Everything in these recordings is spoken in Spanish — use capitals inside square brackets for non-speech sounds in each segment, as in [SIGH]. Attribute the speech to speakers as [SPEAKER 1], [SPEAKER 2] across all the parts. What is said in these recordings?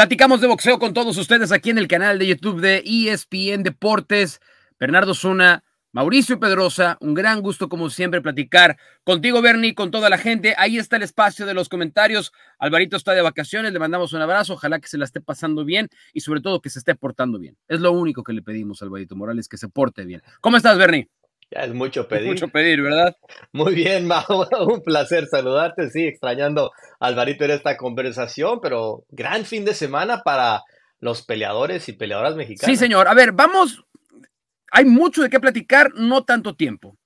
[SPEAKER 1] Platicamos de boxeo con todos ustedes aquí en el canal de YouTube de ESPN Deportes. Bernardo Zuna, Mauricio Pedrosa, un gran gusto como siempre platicar contigo, Bernie, con toda la gente. Ahí está el espacio de los comentarios. Alvarito está de vacaciones, le mandamos un abrazo, ojalá que se la esté pasando bien y sobre todo que se esté portando bien. Es lo único que le pedimos a
[SPEAKER 2] Alvarito Morales, que se
[SPEAKER 1] porte bien. ¿Cómo estás, Bernie?
[SPEAKER 2] Ya es mucho pedir. mucho pedir, ¿verdad? Muy bien, [LAUGHS] Mau, un placer saludarte. Sí, extrañando al Alvarito en esta conversación, pero gran fin de semana para los peleadores y peleadoras mexicanas. Sí, señor. A ver,
[SPEAKER 1] vamos. Hay mucho de qué platicar, no tanto tiempo.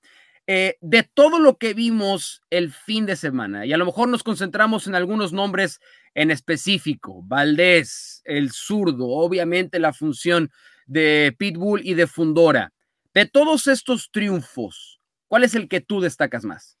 [SPEAKER 1] Eh, de todo lo que vimos el fin de semana, y a lo mejor nos concentramos en algunos nombres en específico, Valdés, el zurdo, obviamente la función de Pitbull y de Fundora. De todos estos triunfos, ¿cuál es el que tú destacas más?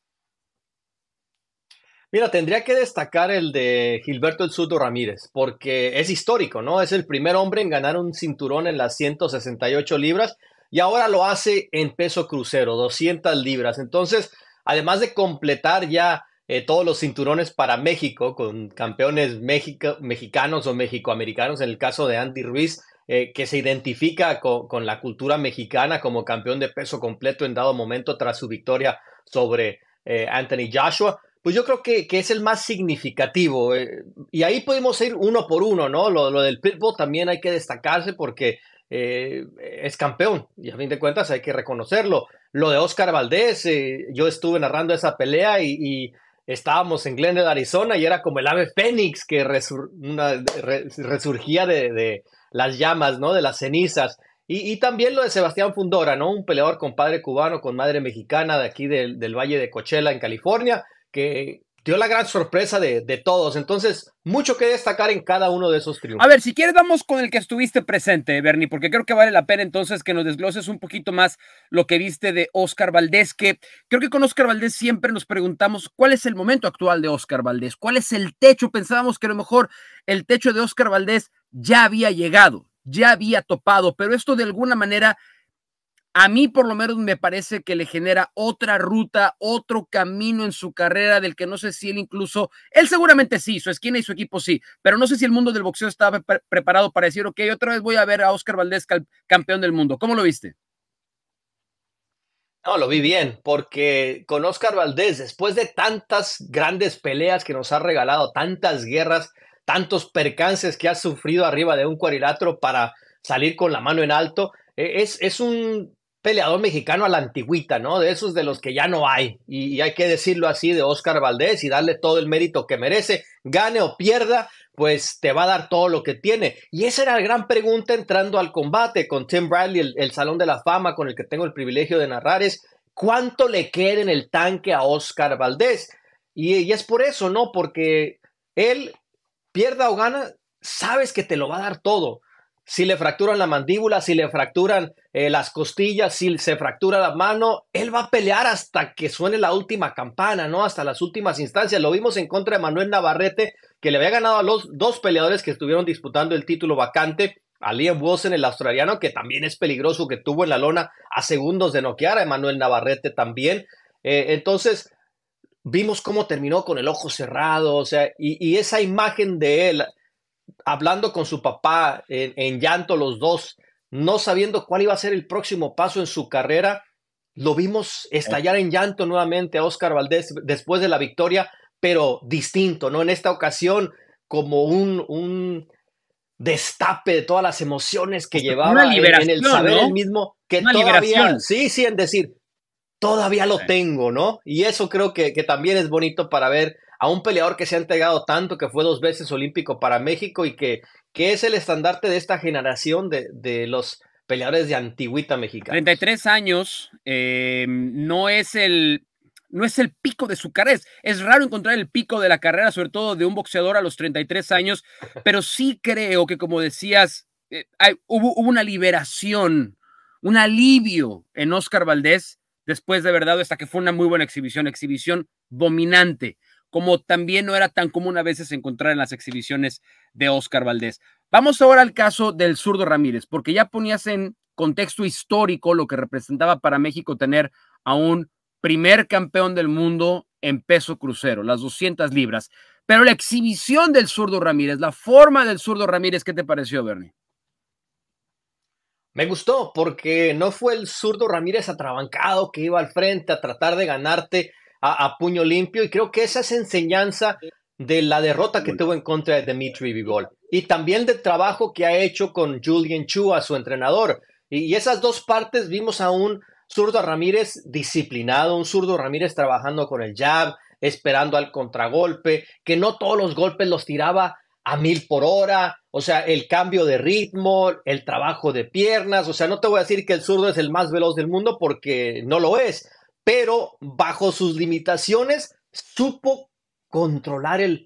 [SPEAKER 2] Mira, tendría que destacar el de Gilberto El Sudo Ramírez, porque es histórico, ¿no? Es el primer hombre en ganar un cinturón en las 168 libras y ahora lo hace en peso crucero, 200 libras. Entonces, además de completar ya eh, todos los cinturones para México, con campeones mexicanos o mexicoamericanos, en el caso de Andy Ruiz, eh, que se identifica con, la cultura mexicana como campeón de peso completo en dado momento tras su victoria sobre eh, Anthony Joshua, pues yo creo que, que es el más significativo. Eh, y ahí podemos ir uno por uno, ¿no? Lo, del Pitbull también hay que destacarse porque es campeón y a fin de cuentas hay que reconocerlo. Lo de Oscar Valdés, yo estuve narrando esa pelea y, estábamos en Glendale, Arizona, y era como el ave fénix que resurgía de, las llamas, ¿no? De las cenizas. Y, también lo de Sebastián Fundora, ¿no? Un peleador con padre cubano, con madre mexicana de aquí del, Valle de Cochela, en California, que dio la gran sorpresa de, todos. Entonces, mucho que destacar en cada uno de esos triunfos. A ver,
[SPEAKER 1] si quieres, vamos con el que estuviste presente, Bernie, porque creo que vale la pena entonces que nos desgloses un poquito más lo que viste de Óscar Valdés, que creo que con Óscar Valdés siempre nos preguntamos cuál es el momento actual de Óscar Valdés, cuál es el techo. Pensábamos que a lo mejor el techo de Óscar Valdés ya había llegado, ya había topado, pero esto de alguna manera a mí por lo menos me parece que le genera otra ruta, otro camino en su carrera del que no sé si él incluso, él seguramente sí, su esquina y su equipo sí, pero no sé si el mundo del boxeo estaba preparado para decir, ok, otra vez voy a ver a Oscar Valdés campeón del mundo. ¿Cómo
[SPEAKER 2] lo viste? No, lo vi bien, porque con Oscar Valdés, después de tantas grandes peleas que nos ha regalado, tantas guerras, tantos percances que ha sufrido arriba de un cuadrilátero para salir con la mano en alto, e-, es, es, un peleador mexicano a la antigüita, ¿no? De esos de los que ya no hay. Y, hay que decirlo así de Oscar Valdés y darle todo el mérito que merece, gane o pierda, pues te va a dar todo lo que tiene. Y esa era la gran pregunta entrando al combate con Tim Bradley, el, Salón de la Fama con el que tengo el privilegio de narrar, es cuánto le queda en el tanque a Oscar Valdés. Y, y es por eso, ¿no? Porque él, pierda o gana, sabes que te lo va a dar todo si le fracturan la mandíbula, si le fracturan eh, las costillas, si se fractura la mano, él va a pelear hasta que suene la última campana, ¿no? Hasta las últimas instancias. Lo vimos en contra de Manuel Navarrete, que le había ganado a los dos peleadores que estuvieron disputando el título vacante. A Liam Wilson, el australiano, que también es peligroso, que tuvo en la lona a segundos de noquear a Manuel Navarrete también. Eh, entonces, vimos cómo terminó con el ojo cerrado, o sea, y esa imagen de él hablando con su papá en, llanto los dos, no sabiendo cuál iba a ser el próximo paso en su carrera. Lo vimos estallar en llanto nuevamente a Oscar Valdés después de la victoria, pero distinto, ¿no? En esta ocasión, como un, destape de todas las emociones que pues, llevaba en, el saber el mismo que todavía, sí, sí, en decir, todavía lo tengo, ¿no? Y eso creo que, que también es bonito para ver a un peleador que se ha entregado tanto, que fue dos veces olímpico para México y que, que es el estandarte de esta generación de, los peleadores de antigüita mexicana.
[SPEAKER 1] 33 años, em, no es el... No es el pico de su carrera. Es, raro encontrar el pico de la carrera, sobre todo de un boxeador a los 33 años, pero sí creo que, como decías, eh, hay, hubo, una liberación, un alivio en Oscar Valdés después de verdad, hasta que fue una muy buena exhibición, exhibición dominante como también no era tan común a veces encontrar en las exhibiciones de Oscar Valdés. Vamos ahora al caso del zurdo Ramírez, porque ya ponías en contexto histórico lo que representaba para México tener a un primer campeón del mundo en peso crucero, las 200 libras. Pero la exhibición del zurdo Ramírez, la
[SPEAKER 2] forma del zurdo Ramírez, ¿qué te pareció, Bernie? Me gustó porque no fue el zurdo Ramírez atrabancado que iba al frente a tratar de ganarte a, puño limpio y creo que esa es enseñanza de la derrota que tuvo en contra de Dmitry Vigol y también del trabajo que ha hecho con Julian Chua, su entrenador. Y, y esas dos partes vimos a un zurdo Ramírez disciplinado, un zurdo Ramírez trabajando con el jab, esperando al contragolpe, que no todos los golpes los tiraba a mil por hora, o sea, el cambio de ritmo, el trabajo de piernas, o sea, no te voy a decir que el zurdo es el más veloz del mundo porque no lo es, pero bajo sus limitaciones supo controlar el,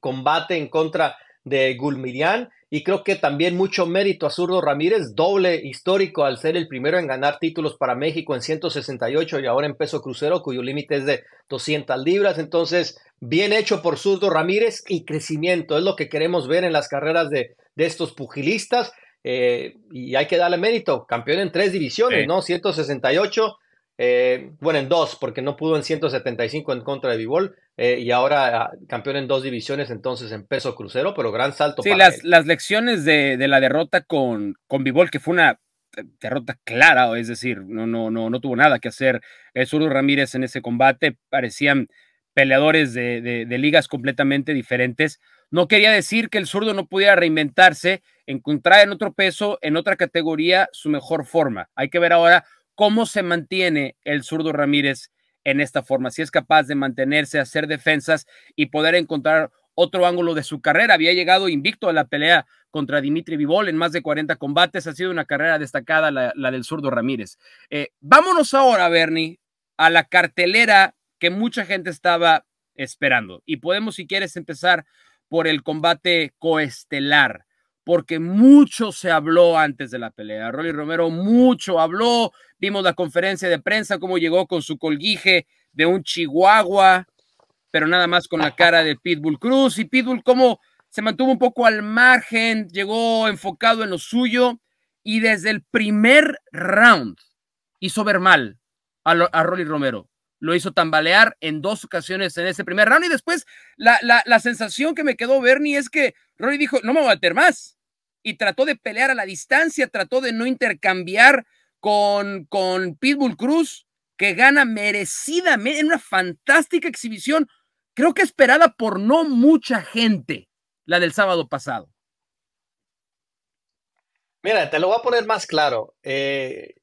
[SPEAKER 2] combate en contra de Gulmirian y creo que también mucho mérito a Zurdo Ramírez, doble histórico al ser el primero en ganar títulos para México en 168 y ahora en peso crucero cuyo límite es de 200 libras, entonces bien hecho por Zurdo Ramírez y crecimiento, es lo que queremos ver en las carreras de, estos pugilistas eh, y hay que darle mérito, campeón en tres divisiones, ¿no? 168, eh, bueno, en dos, porque no pudo en 175 en contra de Bivol eh, y ahora ah, campeón en dos divisiones, entonces en peso crucero, pero gran salto. Sí, las,
[SPEAKER 1] lecciones de, la derrota con, con Bivol, que fue una eh, derrota clara, es decir, no, no, no, no tuvo nada que hacer el zurdo Ramírez en ese combate, parecían peleadores de, de, ligas completamente diferentes. No quería decir que el zurdo no pudiera reinventarse, encontrar en otro peso, en otra categoría, su mejor forma. Hay que ver ahora ¿Cómo se mantiene el zurdo Ramírez en esta forma? Si es capaz de mantenerse, hacer defensas y poder encontrar otro ángulo de su carrera. Había llegado invicto a la pelea contra Dimitri Vivol en más de 40 combates. Ha sido una carrera destacada la, del zurdo Ramírez. Eh, vámonos ahora, Bernie, a la cartelera que mucha gente estaba esperando. Y podemos, si quieres, empezar por el combate coestelar porque mucho se habló antes de la pelea. Rolly Romero mucho habló, vimos la conferencia de prensa, cómo llegó con su colguije de un chihuahua, pero nada más con la cara de Pitbull Cruz y Pitbull cómo se mantuvo un poco al margen, llegó enfocado en lo suyo y desde el primer round hizo ver mal a, a Romero lo hizo tambalear en dos ocasiones en ese primer round. Y después la, sensación que me quedó Bernie es que Rory dijo, no me voy a meter más. Y trató de pelear a la distancia, trató de no intercambiar con, con Pitbull Cruz, que gana merecidamente en una fantástica exhibición, creo que esperada por no mucha gente, la del sábado pasado.
[SPEAKER 2] Mira, te lo voy a poner más claro. Eh,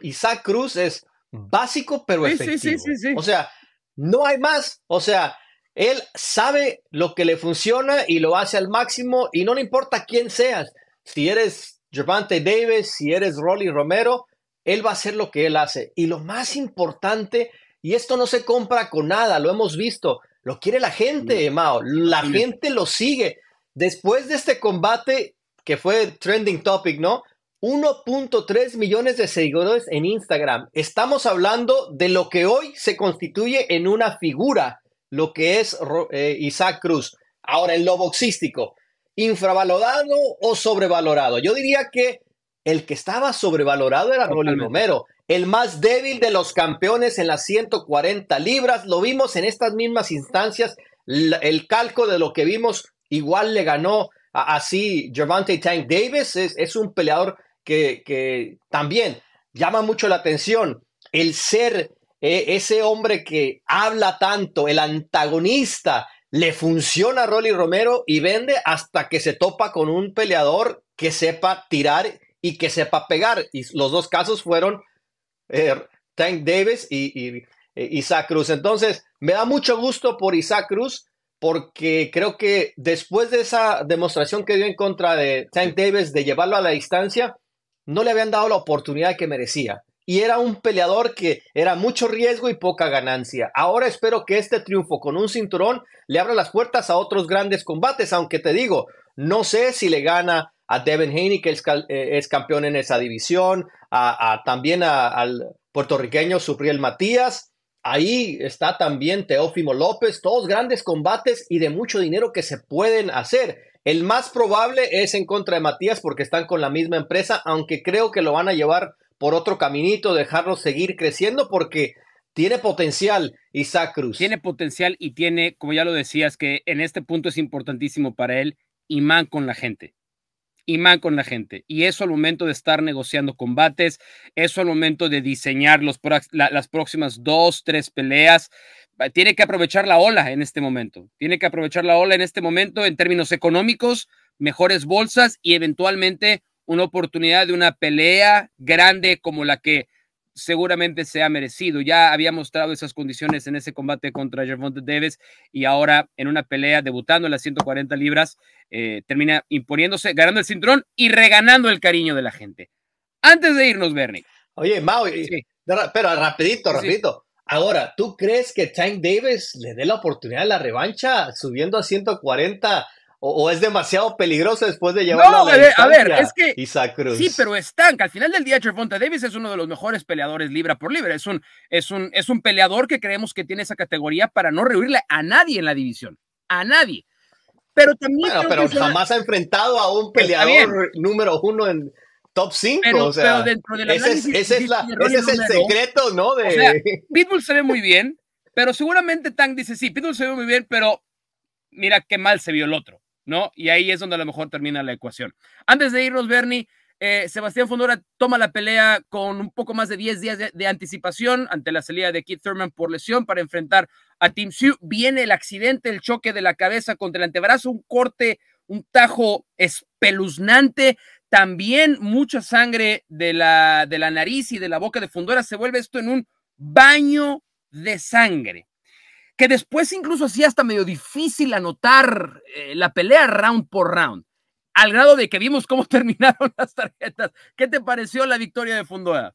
[SPEAKER 2] Isaac Cruz es básico pero efectivo. o sea, no hay más. O sea, él sabe lo que le funciona y lo hace al máximo y no le importa quién seas. Si eres Javante Davis, si eres Rolly Romero, él va a hacer lo que él hace. Y lo más importante, y esto no se compra con nada, lo hemos visto, lo quiere la gente, Mao, la gente lo sigue. Después de este combate que fue trending topic, ¿no? 1.3 millones de seguidores en Instagram. Estamos hablando de lo que hoy se constituye en una figura, lo que es eh, Isaac Cruz. Ahora, en lo boxístico, infravalorado o sobrevalorado. Yo diría que el que estaba sobrevalorado era Rolly Romero, el más débil de los campeones en las 140 libras. Lo vimos en estas mismas instancias, el calco de lo que vimos, igual le ganó así y Tank Davis, es un peleador que, también llama mucho la atención, el ser eh, ese hombre que habla tanto, el antagonista, le funciona a Rolly Romero y vende hasta que se topa con un peleador que sepa tirar y que sepa pegar. Y los dos casos fueron eh, Tank Davis y, y, eh, Isaac Cruz. Entonces, me da mucho gusto por Isaac Cruz porque creo que después de esa demostración que dio en contra de Tank Davis de llevarlo a la distancia, no le habían dado la oportunidad que merecía. Y era un peleador que era mucho riesgo y poca ganancia. Ahora espero que este triunfo con un cinturón le abra las puertas a otros grandes combates, aunque te digo, no sé si le gana a Devin Haney, que es, eh, campeón en esa división, a, también al puertorriqueño Supriel Matías. Ahí está también Teófimo López, todos grandes combates y de mucho dinero que se pueden hacer. El más probable es en contra de Matías porque están con la misma empresa, aunque creo que lo van a llevar por otro caminito, dejarlo seguir creciendo porque tiene potencial Isaac Cruz. Tiene potencial y tiene, como ya lo decías, que en este punto es importantísimo para él,
[SPEAKER 1] imán con la gente. Imán con la gente. Y eso al momento de estar negociando combates, eso al momento de diseñar las próximas dos, tres peleas, tiene que aprovechar la ola en este momento. Tiene que aprovechar la ola en este momento en términos económicos, mejores bolsas y eventualmente una oportunidad de una pelea grande como la que seguramente se ha merecido. Ya había mostrado esas condiciones en ese combate contra Gervonta Davis y ahora en una pelea debutando en las 140 libras eh, termina imponiéndose, ganando el cinturón y reganando el cariño de la gente. Antes de
[SPEAKER 2] irnos, Bernie. Oye, Mau, pero rapidito, rapidito. Ahora, ¿tú crees que Tank Davis le dé la oportunidad de la revancha subiendo a 140 o, es demasiado peligroso después de llevarlo a la a ver, es que Sí, pero es Al final del
[SPEAKER 1] día, Trevonta Davis es uno de los mejores peleadores libra por libra. Es un, es un, es un peleador que creemos que tiene esa categoría para no rehuirle a nadie en la división. A nadie. Pero también. pero jamás
[SPEAKER 2] ha enfrentado a un peleador número uno en, top 5. o sea, ese, es, el secreto, ¿no? De...
[SPEAKER 1] Pitbull se ve muy bien, pero seguramente Tank dice, sí, Pitbull se ve muy bien, pero mira qué mal se vio el otro, ¿no? Y ahí es donde a lo mejor termina la ecuación. Antes de irnos, Bernie, eh, Sebastián Fondora toma la pelea con un poco más de 10 días de, anticipación ante la salida de Keith Thurman por lesión para enfrentar a Tim Sioux. Viene el accidente, el choque de la cabeza contra el antebrazo, un corte, un tajo espeluznante también mucha sangre de la, de la nariz y de la boca de Fundora, se vuelve esto en un baño de sangre, que después incluso hacía hasta medio difícil anotar eh, la pelea round por round, al grado de que vimos cómo [LAUGHS] terminaron las tarjetas. ¿Qué te pareció la victoria
[SPEAKER 2] de Fundora?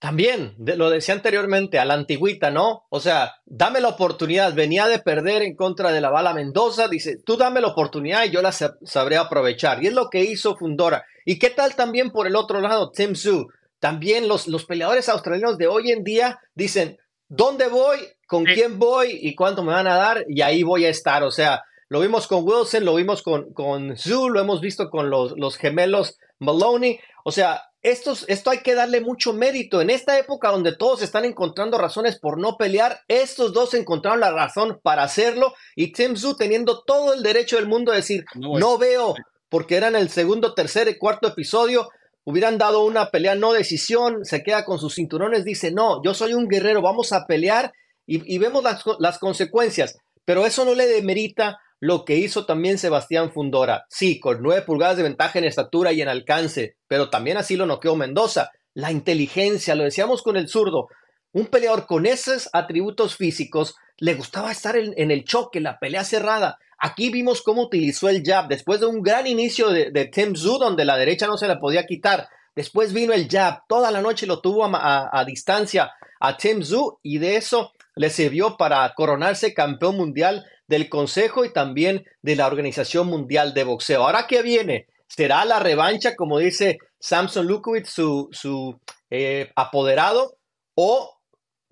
[SPEAKER 2] También, de, lo decía anteriormente, a la antigüita, ¿no? O sea, dame la oportunidad, venía de perder en contra de la bala Mendoza, dice, tú dame la oportunidad y yo la sabré aprovechar. Y es lo que hizo Fundora. ¿Y qué tal también por el otro lado, Tim Zhu? También los, los peleadores australianos de hoy en día dicen, ¿dónde voy? ¿Con quién voy? ¿Y cuánto me van a dar? Y ahí voy a estar. O sea, lo vimos con Wilson, lo vimos con, con Zhu, lo hemos visto con los, los gemelos Maloney. O sea, estos, esto hay que darle mucho mérito. En esta época donde todos están encontrando razones por no pelear, estos dos encontraron la razón para hacerlo y Tim Zhu teniendo todo el derecho del mundo a decir, no, veo, porque eran el segundo, tercer y cuarto episodio, hubieran dado una pelea no decisión, se queda con sus cinturones, dice, no, yo soy un guerrero, vamos a pelear y, vemos las, las consecuencias, pero eso no le demerita lo que hizo también Sebastián Fundora. Sí, con 9 pulgadas de ventaja en estatura y en alcance, pero también así lo noqueó Mendoza. La inteligencia, lo decíamos con el zurdo. Un peleador con esos atributos físicos le gustaba estar en, el choque, la pelea cerrada. Aquí vimos cómo utilizó el jab después de un gran inicio de, de Tim donde la derecha no se la podía quitar. Después vino el jab, toda la noche lo tuvo a, distancia a Tim Zhu y de eso le sirvió para coronarse campeón mundial del Consejo y también de la Organización Mundial de Boxeo. Ahora qué viene, será la revancha, como dice Samson Lukowitz, su, eh, apoderado, o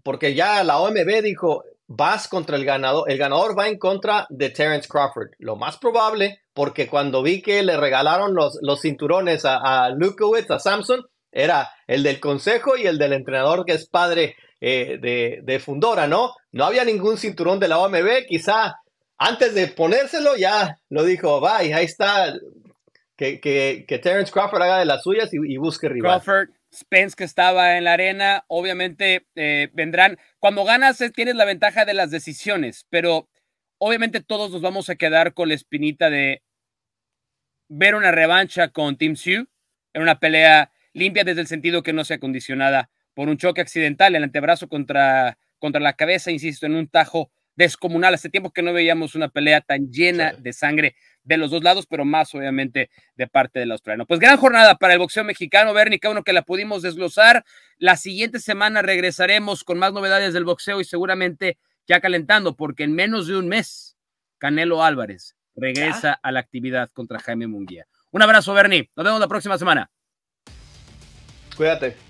[SPEAKER 2] porque ya la OMB dijo, vas contra el ganador, el ganador va en contra de Terence Crawford. Lo más probable, porque cuando vi que le regalaron los, cinturones a, Lukowitz, a Samson, era el del consejo y el del entrenador que es padre eh, de, de, Fundora, ¿no? No había ningún cinturón de la OMB, quizá antes de ponérselo ya lo dijo, bye, ahí está, que, que, Terence Crawford haga de las suyas y, busque rival.
[SPEAKER 1] Crawford, Spence que estaba en la arena, obviamente eh, vendrán, cuando ganas eh, tienes la ventaja de las decisiones, pero obviamente todos nos vamos a quedar con la espinita de ver una revancha con Tim Sue en una pelea limpia desde el sentido que no sea condicionada por un choque accidental, el antebrazo contra, contra la cabeza, insisto, en un tajo descomunal. Hace tiempo que no veíamos una pelea tan llena de sangre de los dos lados, pero más obviamente de parte del australiano. Pues gran jornada para el boxeo mexicano, Bernie, qué bueno que la pudimos desglosar. La siguiente semana regresaremos con más novedades del boxeo y seguramente ya calentando, porque en menos de un mes, Canelo Álvarez regresa ah. a la actividad contra Jaime Munguía. Un abrazo, Bernie. Nos vemos la próxima semana.
[SPEAKER 2] Cuídate.